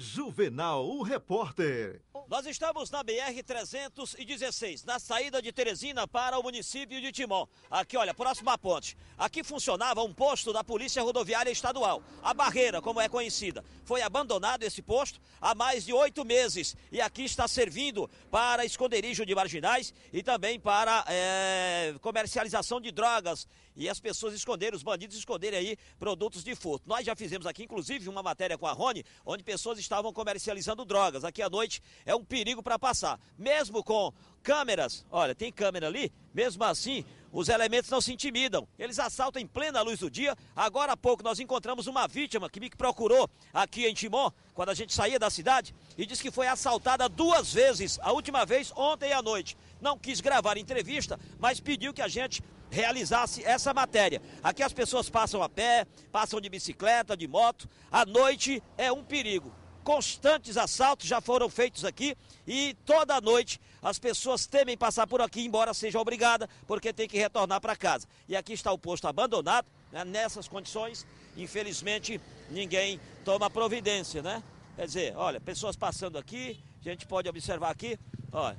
Juvenal, o repórter. Nós estamos na BR-316, na saída de Teresina para o município de Timon. Aqui, olha, próxima ponte. Aqui funcionava um posto da Polícia Rodoviária Estadual, a Barreira, como é conhecida. Foi abandonado esse posto há mais de oito meses e aqui está servindo para esconderijo de marginais e também para é, comercialização de drogas e as pessoas esconderem, os bandidos esconderem aí produtos de furto. Nós já fizemos aqui, inclusive, uma matéria com a Rony, onde pessoas estão estavam comercializando drogas. Aqui à noite é um perigo para passar. Mesmo com câmeras, olha, tem câmera ali, mesmo assim. Os elementos não se intimidam, eles assaltam em plena luz do dia. Agora há pouco nós encontramos uma vítima que me procurou aqui em Timon, quando a gente saía da cidade, e disse que foi assaltada duas vezes, a última vez ontem à noite. Não quis gravar entrevista, mas pediu que a gente realizasse essa matéria. Aqui as pessoas passam a pé, passam de bicicleta, de moto. À noite é um perigo. Constantes assaltos já foram feitos aqui e toda noite as pessoas temem passar por aqui, embora seja obrigada, porque tem que retornar para casa. E aqui está o posto abandonado, né? nessas condições, infelizmente, ninguém toma providência, né? Quer dizer, olha, pessoas passando aqui, a gente pode observar aqui, olha,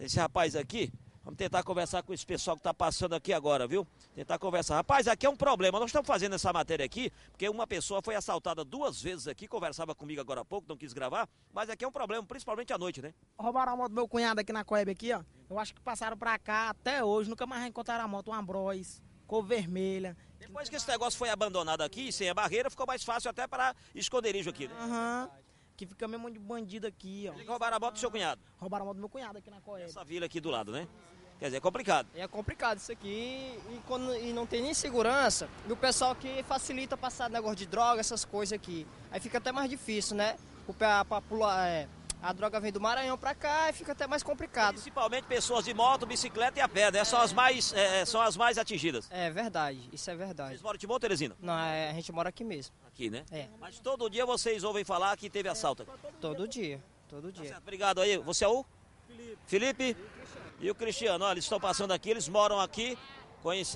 esse rapaz aqui, Vamos tentar conversar com esse pessoal que está passando aqui agora, viu? Tentar conversar. Rapaz, aqui é um problema. Nós estamos fazendo essa matéria aqui, porque uma pessoa foi assaltada duas vezes aqui, conversava comigo agora há pouco, não quis gravar, mas aqui é um problema, principalmente à noite, né? Roubaram a moto do meu cunhado aqui na Coeb aqui, ó. Eu acho que passaram para cá até hoje, nunca mais encontraram a moto, uma Ambrois, cor vermelha. Depois que esse negócio foi abandonado aqui, sem a barreira, ficou mais fácil até para esconderijo aqui, né? Aham. Uhum que fica mesmo de bandido aqui, ó. roubaram a moto do seu cunhado? Roubaram a moto do meu cunhado aqui na Coeb. Essa vila aqui do lado, né? Quer dizer, é complicado. É complicado isso aqui e, quando, e não tem nem segurança. E o pessoal que facilita passar negócio de droga, essas coisas aqui. Aí fica até mais difícil, né? Pra, pra pular, é, a droga vem do Maranhão para cá e fica até mais complicado. Principalmente pessoas de moto, bicicleta e a pé, É. São, as é. mais, é, é, são as mais atingidas. É verdade, isso é verdade. Vocês moram de Timon, Teresina? Não, é, a gente mora aqui mesmo. Aqui, né? É. Mas todo dia vocês ouvem falar que teve assalto aqui? Todo dia, todo tá dia. Tá certo, obrigado aí. Você é o? Felipe e o Cristiano. Olha, eles estão passando aqui, eles moram aqui.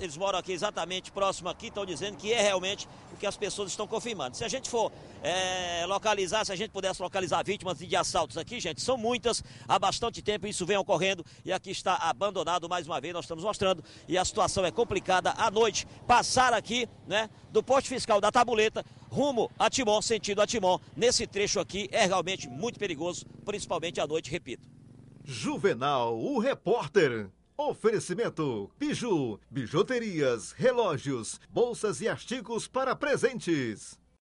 Eles moram aqui exatamente próximo aqui, estão dizendo que é realmente o que as pessoas estão confirmando. Se a gente for é, localizar, se a gente pudesse localizar vítimas de assaltos aqui, gente, são muitas, há bastante tempo isso vem ocorrendo e aqui está abandonado mais uma vez, nós estamos mostrando, e a situação é complicada à noite. Passar aqui, né, do posto fiscal da tabuleta, rumo a Timon, sentido a Timon, nesse trecho aqui é realmente muito perigoso, principalmente à noite, repito. Juvenal, o repórter. Oferecimento: Biju, bijuterias, relógios, bolsas e artigos para presentes.